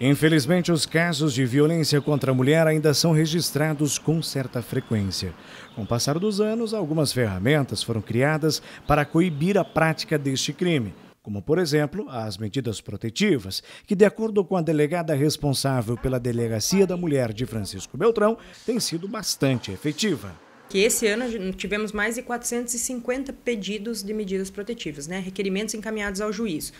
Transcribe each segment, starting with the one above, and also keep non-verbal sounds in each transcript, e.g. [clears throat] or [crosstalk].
Infelizmente, os casos de violência contra a mulher ainda são registrados com certa frequência. Com o passar dos anos, algumas ferramentas foram criadas para coibir a prática deste crime, como, por exemplo, as medidas protetivas, que, de acordo com a delegada responsável pela Delegacia da Mulher de Francisco Beltrão, tem sido bastante efetiva que esse ano tivemos mais de 450 pedidos de medidas protetivas, né, requerimentos encaminhados ao juízo.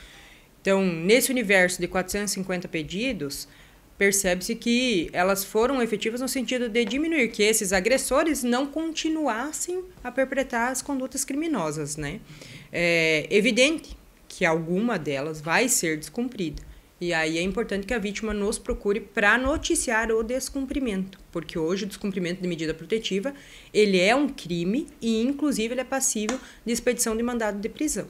Então, nesse universo de 450 pedidos, percebe-se que elas foram efetivas no sentido de diminuir que esses agressores não continuassem a perpetrar as condutas criminosas, né? É evidente que alguma delas vai ser descumprida. E aí é importante que a vítima nos procure para noticiar o descumprimento, porque hoje o descumprimento de medida protetiva, ele é um crime e inclusive ele é passível de expedição de mandado de prisão.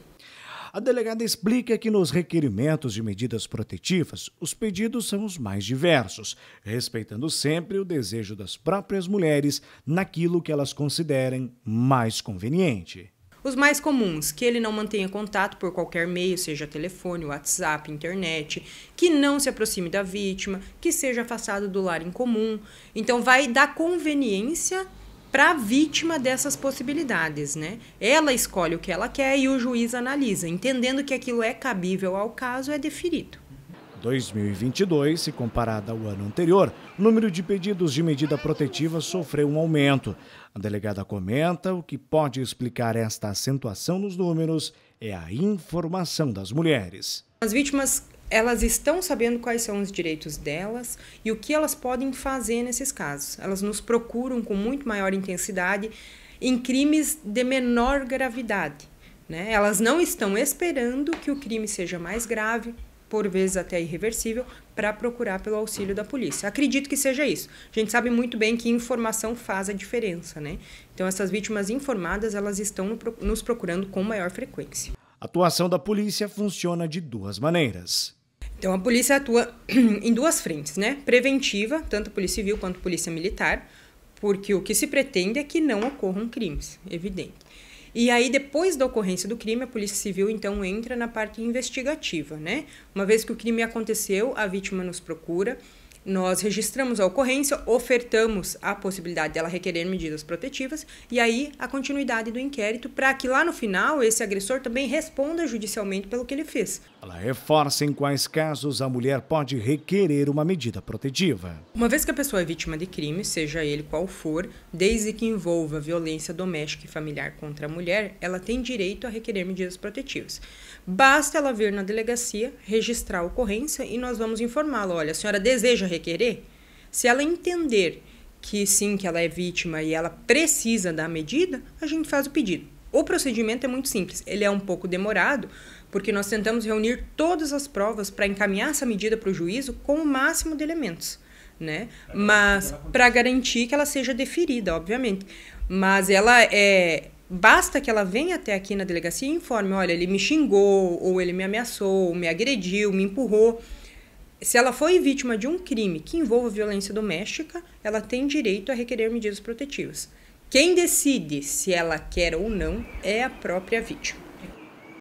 A delegada explica que nos requerimentos de medidas protetivas, os pedidos são os mais diversos, respeitando sempre o desejo das próprias mulheres naquilo que elas considerem mais conveniente. Os mais comuns, que ele não mantenha contato por qualquer meio, seja telefone, WhatsApp, internet, que não se aproxime da vítima, que seja afastado do lar em comum. Então vai da conveniência para a vítima dessas possibilidades, né? Ela escolhe o que ela quer e o juiz analisa, entendendo que aquilo é cabível ao caso, é deferido. 2022, se comparada ao ano anterior, o número de pedidos de medida protetiva sofreu um aumento. A delegada comenta o que pode explicar esta acentuação nos números é a informação das mulheres. As vítimas elas estão sabendo quais são os direitos delas e o que elas podem fazer nesses casos. Elas nos procuram com muito maior intensidade em crimes de menor gravidade. Né? Elas não estão esperando que o crime seja mais grave, por vezes até irreversível, para procurar pelo auxílio da polícia. Acredito que seja isso. A gente sabe muito bem que informação faz a diferença, né? Então essas vítimas informadas elas estão nos procurando com maior frequência. A atuação da polícia funciona de duas maneiras. Então a polícia atua [clears throat] em duas frentes, né? Preventiva, tanto polícia civil quanto polícia militar, porque o que se pretende é que não ocorram crimes, evidente. E aí depois da ocorrência do crime, a polícia civil então entra na parte investigativa, né? Uma vez que o crime aconteceu, a vítima nos procura, nós registramos a ocorrência, ofertamos a possibilidade dela requerer medidas protetivas e aí a continuidade do inquérito para que lá no final esse agressor também responda judicialmente pelo que ele fez. Ela reforça em quais casos a mulher pode requerer uma medida protetiva. Uma vez que a pessoa é vítima de crime, seja ele qual for, desde que envolva violência doméstica e familiar contra a mulher, ela tem direito a requerer medidas protetivas. Basta ela vir na delegacia, registrar a ocorrência e nós vamos informá-la: olha, a senhora deseja requerer? Se ela entender que sim, que ela é vítima e ela precisa da medida, a gente faz o pedido. O procedimento é muito simples, ele é um pouco demorado, porque nós tentamos reunir todas as provas para encaminhar essa medida para o juízo com o máximo de elementos, né? Mas para garantir que ela seja deferida, obviamente. Mas ela é basta que ela venha até aqui na delegacia e informe, olha, ele me xingou, ou ele me ameaçou, ou me agrediu, me empurrou. Se ela foi vítima de um crime que envolva violência doméstica, ela tem direito a requerer medidas protetivas. Quem decide se ela quer ou não é a própria vítima.